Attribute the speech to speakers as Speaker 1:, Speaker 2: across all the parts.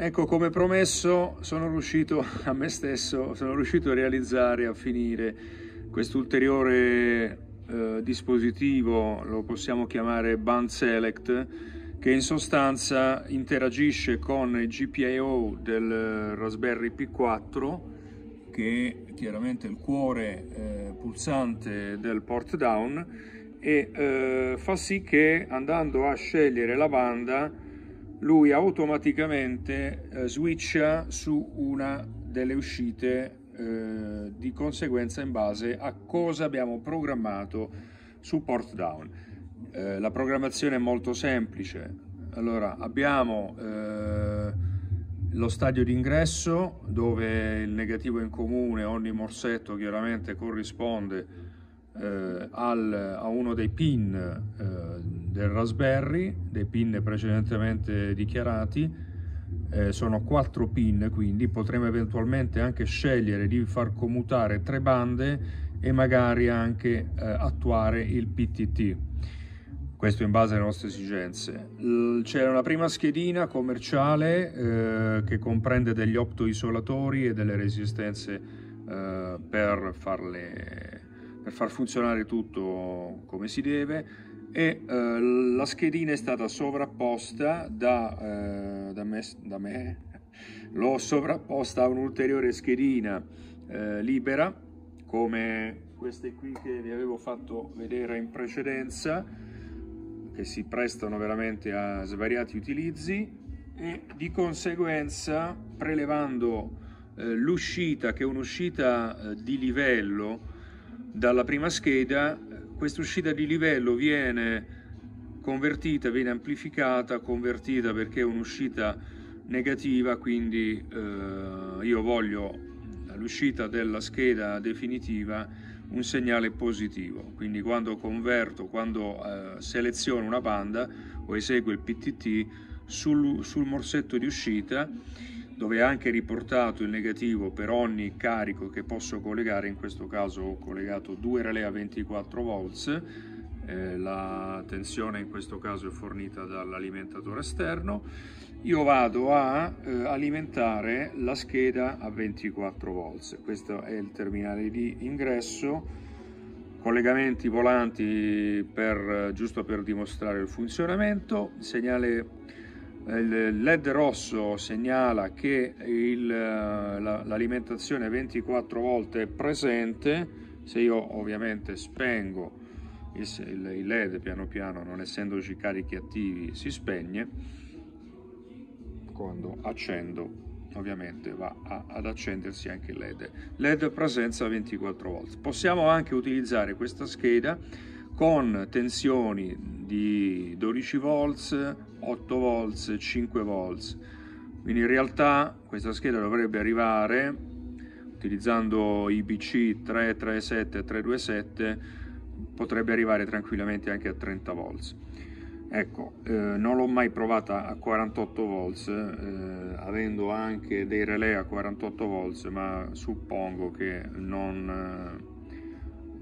Speaker 1: Ecco, come promesso sono riuscito a me stesso, sono riuscito a realizzare, a finire questo ulteriore eh, dispositivo, lo possiamo chiamare Band Select, che in sostanza interagisce con il GPIO del Raspberry P4 che è chiaramente il cuore eh, pulsante del port down e eh, fa sì che andando a scegliere la banda lui automaticamente eh, switcha su una delle uscite eh, di conseguenza in base a cosa abbiamo programmato su port down. Eh, la programmazione è molto semplice. Allora, abbiamo eh, lo stadio d'ingresso dove il negativo in comune, ogni morsetto chiaramente corrisponde eh, al, a uno dei pin eh, del Raspberry, dei pin precedentemente dichiarati, eh, sono quattro pin quindi potremo eventualmente anche scegliere di far commutare tre bande e magari anche eh, attuare il PTT questo in base alle nostre esigenze c'è una prima schedina commerciale eh, che comprende degli optoisolatori e delle resistenze eh, per, farle, per far funzionare tutto come si deve e eh, la schedina è stata sovrapposta da, eh, da me, da me. l'ho sovrapposta a un'ulteriore schedina eh, libera come queste qui che vi avevo fatto vedere in precedenza che si prestano veramente a svariati utilizzi e di conseguenza prelevando eh, l'uscita che è un'uscita eh, di livello dalla prima scheda questa uscita di livello viene convertita, viene amplificata, convertita perché è un'uscita negativa, quindi eh, io voglio all'uscita della scheda definitiva un segnale positivo. Quindi quando converto, quando eh, seleziono una banda o eseguo il PTT sul, sul morsetto di uscita, dove è anche riportato il negativo per ogni carico che posso collegare, in questo caso ho collegato due relè a 24 volts, eh, la tensione in questo caso è fornita dall'alimentatore esterno, io vado a eh, alimentare la scheda a 24 volts, questo è il terminale di ingresso, collegamenti volanti per, giusto per dimostrare il funzionamento, il segnale il LED rosso segnala che eh, l'alimentazione 24 volte è presente, se io ovviamente spengo il LED piano piano, non essendoci carichi attivi, si spegne, quando accendo ovviamente va a, ad accendersi anche il LED. LED presenza 24 volte Possiamo anche utilizzare questa scheda con tensioni di 12 volts, 8 volts, 5 volts. Quindi in realtà questa scheda dovrebbe arrivare utilizzando IBC 337 e 327 potrebbe arrivare tranquillamente anche a 30 volts. Ecco, eh, non l'ho mai provata a 48 volts, eh, avendo anche dei relè a 48 volts, ma suppongo che non eh,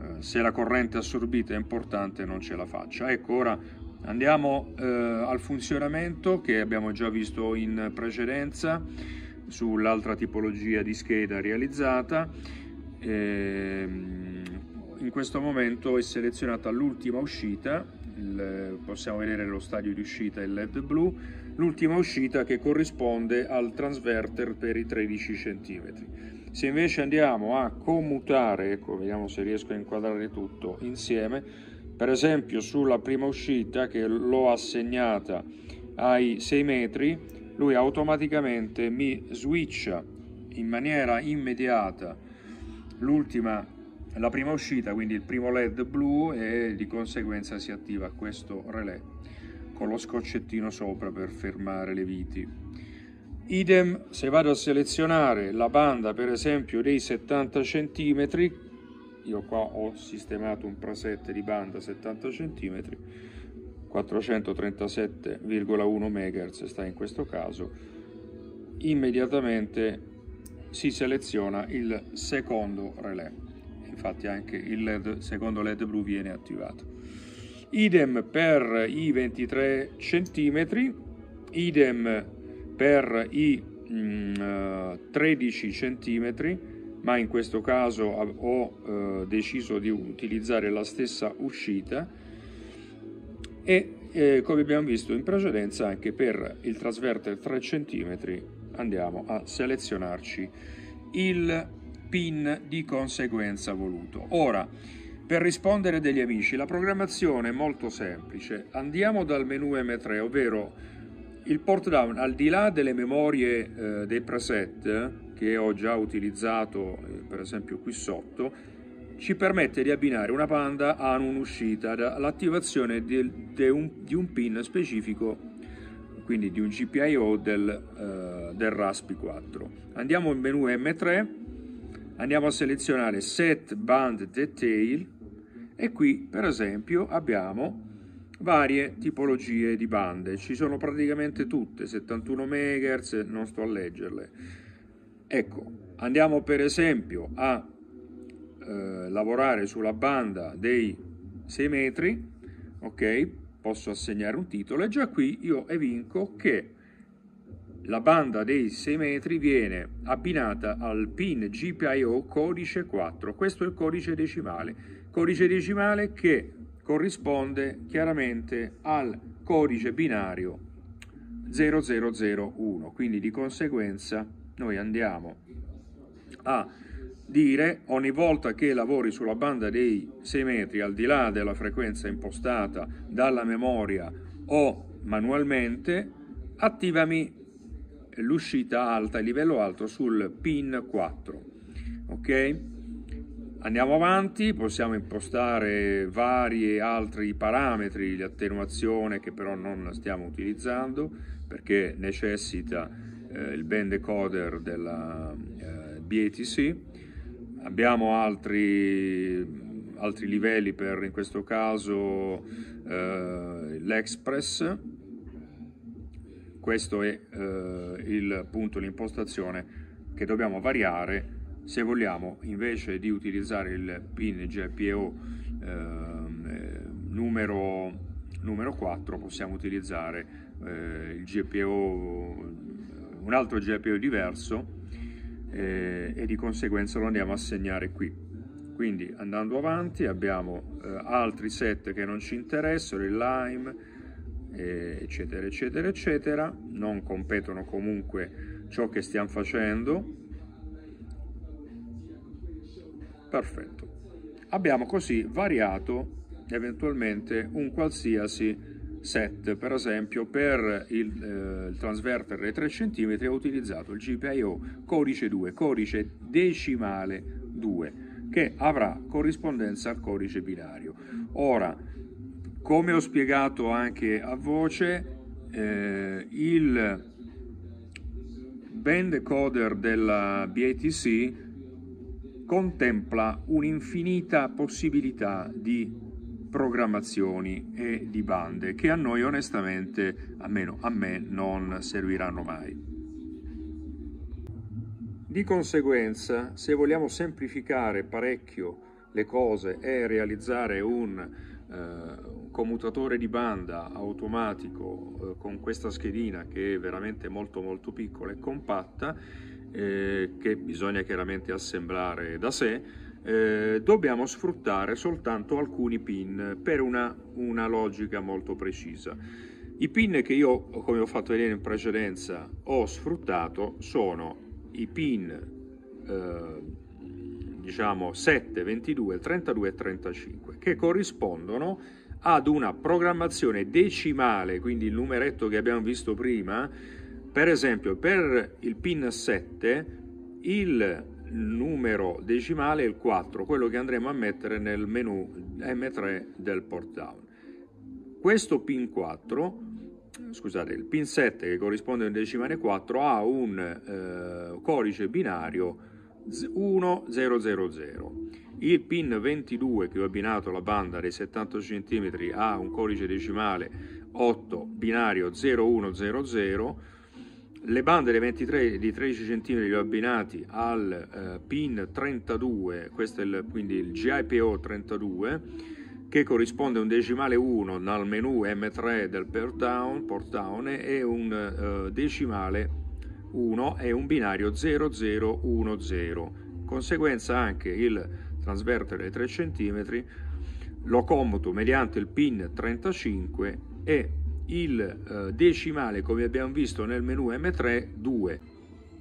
Speaker 1: eh, se la corrente assorbita è importante non ce la faccia. Ecco, ora andiamo eh, al funzionamento che abbiamo già visto in precedenza sull'altra tipologia di scheda realizzata. Eh, in questo momento è selezionata l'ultima uscita, il, possiamo vedere lo stadio di uscita il LED blu, l'ultima uscita che corrisponde al transverter per i 13 cm. Se invece andiamo a commutare, ecco, vediamo se riesco a inquadrare tutto insieme, per esempio sulla prima uscita che l'ho assegnata ai 6 metri, lui automaticamente mi switcha in maniera immediata l'ultima la prima uscita, quindi il primo LED blu e di conseguenza si attiva questo relè con lo scoccettino sopra per fermare le viti. Idem se vado a selezionare la banda per esempio dei 70 cm, io qua ho sistemato un preset di banda 70 cm, 437,1 MHz sta in questo caso, immediatamente si seleziona il secondo relè, infatti anche il LED, secondo LED blu viene attivato. Idem per i 23 cm, idem per i mh, 13 cm, ma in questo caso ho eh, deciso di utilizzare la stessa uscita e eh, come abbiamo visto in precedenza anche per il trasverter 3 cm andiamo a selezionarci il pin di conseguenza voluto ora per rispondere degli amici la programmazione è molto semplice andiamo dal menu M3 ovvero il port down, al di là delle memorie eh, dei preset che ho già utilizzato, eh, per esempio qui sotto, ci permette di abbinare una panda a un'uscita dall'attivazione di, di, un, di, un, pin specifico, quindi di un GPIO del, eh, del Raspi 4. Andiamo in menu M3, andiamo a selezionare Set Band Detail e qui per esempio abbiamo varie tipologie di bande, ci sono praticamente tutte, 71 MHz, non sto a leggerle. Ecco, andiamo per esempio a eh, lavorare sulla banda dei 6 metri, ok? Posso assegnare un titolo e già qui io evinco che la banda dei 6 metri viene abbinata al pin GPIO codice 4, questo è il codice decimale, codice decimale che corrisponde chiaramente al codice binario 0001, quindi di conseguenza noi andiamo a dire ogni volta che lavori sulla banda dei 6 metri al di là della frequenza impostata dalla memoria o manualmente attivami l'uscita alta, il livello alto sul pin 4 ok? Andiamo avanti, possiamo impostare vari altri parametri di attenuazione che però non stiamo utilizzando perché necessita eh, il band decoder della eh, BATC. Abbiamo altri altri livelli per in questo caso eh, l'Express questo è eh, il punto l'impostazione che dobbiamo variare se vogliamo invece di utilizzare il pin GPO ehm, eh, numero, numero, 4 possiamo utilizzare eh, GPO, eh, un altro GPO diverso eh, e di conseguenza lo andiamo a segnare qui. Quindi andando avanti abbiamo eh, altri set che non ci interessano, il lime, eh, eccetera, eccetera, eccetera, non competono comunque ciò che stiamo facendo Perfetto. Abbiamo così variato eventualmente un qualsiasi set, per esempio per il, eh, il transverter dei 3 cm ho utilizzato il GPIO codice 2, codice decimale 2, che avrà corrispondenza al codice binario. Ora, come ho spiegato anche a voce, eh, il band coder della BATC contempla un'infinita possibilità di programmazioni e di bande che a noi onestamente, almeno a me, non serviranno mai. Di conseguenza, se vogliamo semplificare parecchio le cose e realizzare un eh, commutatore di banda automatico eh, con questa schedina che è veramente molto molto piccola e compatta, eh, che bisogna chiaramente assemblare da sé, eh, dobbiamo sfruttare soltanto alcuni pin per una, una logica molto precisa. I pin che io, come ho fatto vedere in precedenza, ho sfruttato sono i pin eh, diciamo 7, 22, 32 e 35 che corrispondono ad una programmazione decimale, quindi il numeretto che abbiamo visto prima, per esempio, per il PIN 7 il numero decimale è il 4, quello che andremo a mettere nel menu M3 del port down. Questo PIN 4, scusate, il PIN 7 che corrisponde al decimale 4 ha un eh, codice binario 1000. Il pin 22 che ho abbinato alla banda dei 70 cm ha un codice decimale 8 binario 0100 le bande dei 23 di 13 cm li ho abbinati al eh, pin 32 questo è il, quindi il GIPO 32 che corrisponde a un decimale 1 dal menu M3 del port down, port down e un eh, decimale 1 e un binario 0010 conseguenza anche il transverter dei 3 cm lo commuto mediante il pin 35 e il eh, decimale come abbiamo visto nel menu M3 2.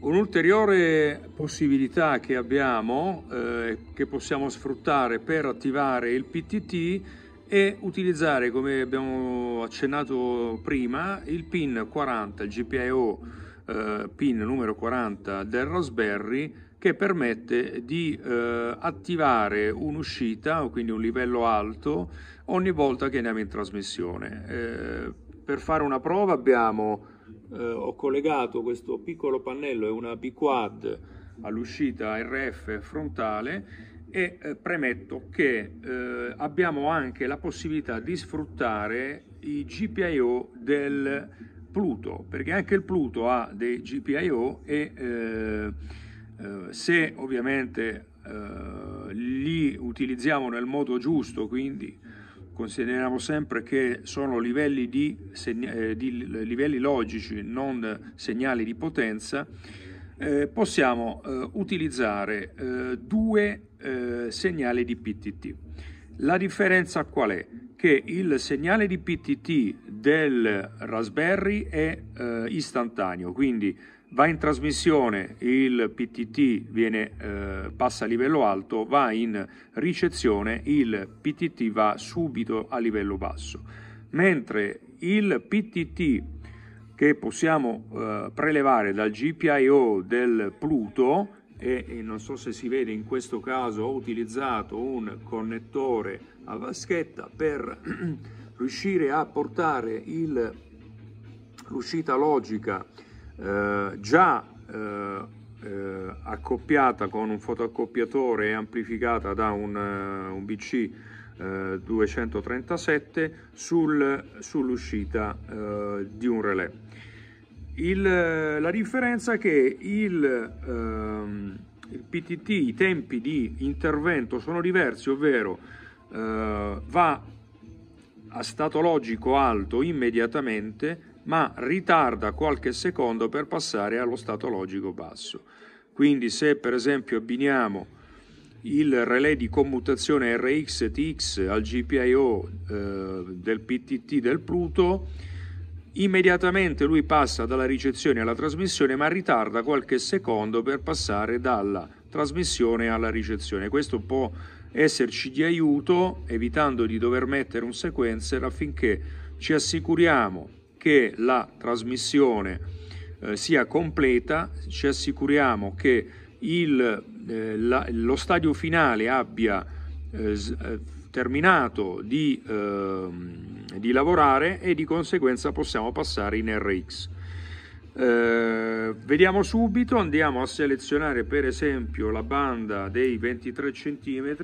Speaker 1: Un'ulteriore possibilità che abbiamo, eh, che possiamo sfruttare per attivare il PTT, è utilizzare, come abbiamo accennato prima, il pin 40, il GPIO eh, pin numero 40 del Raspberry, che permette di eh, attivare un'uscita, quindi un livello alto, ogni volta che andiamo in trasmissione. Eh, per fare una prova abbiamo, eh, ho collegato questo piccolo pannello è una B-Quad all'uscita RF frontale e eh, premetto che eh, abbiamo anche la possibilità di sfruttare i GPIO del Pluto, perché anche il Pluto ha dei GPIO e eh, eh, se ovviamente eh, li utilizziamo nel modo giusto, quindi consideriamo sempre che sono livelli, di, eh, di livelli logici, non segnali di potenza, eh, possiamo eh, utilizzare eh, due eh, segnali di PTT. La differenza qual è? Che il segnale di PTT del Raspberry è istantaneo, quindi va in trasmissione, il PTT viene, eh, passa a livello alto, va in ricezione, il PTT va subito a livello basso. Mentre il PTT che possiamo eh, prelevare dal GPIO del Pluto, e, e non so se si vede in questo caso ho utilizzato un connettore a vaschetta per riuscire a portare l'uscita logica eh, già eh, eh, accoppiata con un fotoaccoppiatore e amplificata da un, eh, un BC 237 sul, sull'uscita di un relè. Il, la differenza è che il, ehm, il PTT, i tempi di intervento sono diversi, ovvero eh, va a stato logico alto immediatamente ma ritarda qualche secondo per passare allo stato logico basso. Quindi se per esempio abbiniamo il relay di commutazione RX TX al GPIO eh, del PTT del Pluto, immediatamente lui passa dalla ricezione alla trasmissione, ma ritarda qualche secondo per passare dalla trasmissione alla ricezione. Questo può esserci di aiuto evitando di dover mettere un sequencer affinché ci assicuriamo che la trasmissione eh, sia completa, ci assicuriamo che il, eh, la, lo stadio finale abbia eh, eh terminato di, ehm, di, lavorare e di conseguenza possiamo passare in RX. Eh, vediamo subito, andiamo a selezionare per esempio la banda dei 23 cm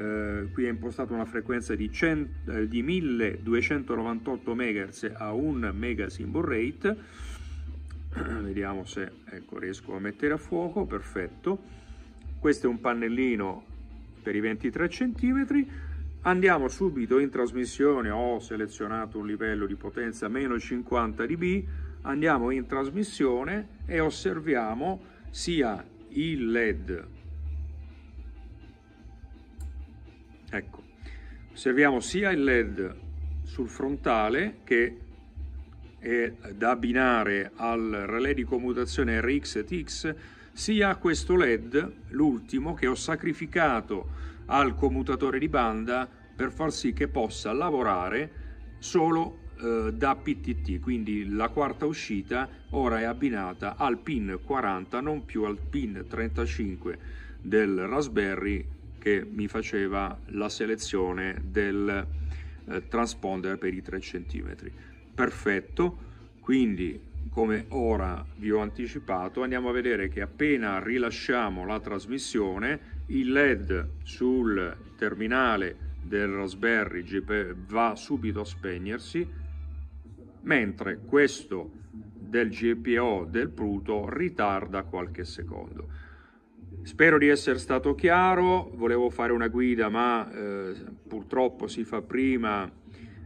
Speaker 1: eh, qui è impostata una frequenza di, 100, eh, di 1298 MHz a 1 mega symbol rate vediamo se ecco, riesco a mettere a fuoco perfetto questo è un pannellino per i 23 cm andiamo subito in trasmissione ho selezionato un livello di potenza meno 50 dB andiamo in trasmissione e osserviamo sia il led Ecco, osserviamo sia il LED sul frontale che è da abbinare al relè di commutazione RX e TX, sia questo LED, l'ultimo, che ho sacrificato al commutatore di banda per far sì che possa lavorare solo eh, da PTT, quindi la quarta uscita ora è abbinata al pin 40, non più al pin 35 del Raspberry che mi faceva la selezione del eh, transponder per i 3 cm. Perfetto, quindi come ora vi ho anticipato andiamo a vedere che appena rilasciamo la trasmissione il led sul terminale del Raspberry va subito a spegnersi mentre questo del GPO del Pluto ritarda qualche secondo Spero di essere stato chiaro, volevo fare una guida ma eh, purtroppo si fa prima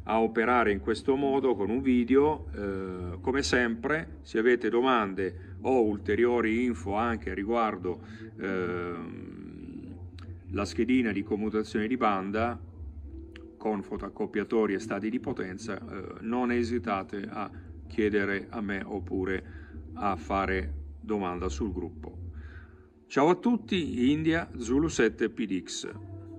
Speaker 1: a operare in questo modo con un video. Eh, come sempre, se avete domande o ulteriori info anche riguardo eh, la schedina di commutazione di banda con fotocoppiatori e stati di potenza, eh, non esitate a chiedere a me oppure a fare domanda sul gruppo. Ciao a tutti, India Zulu 7 PDX.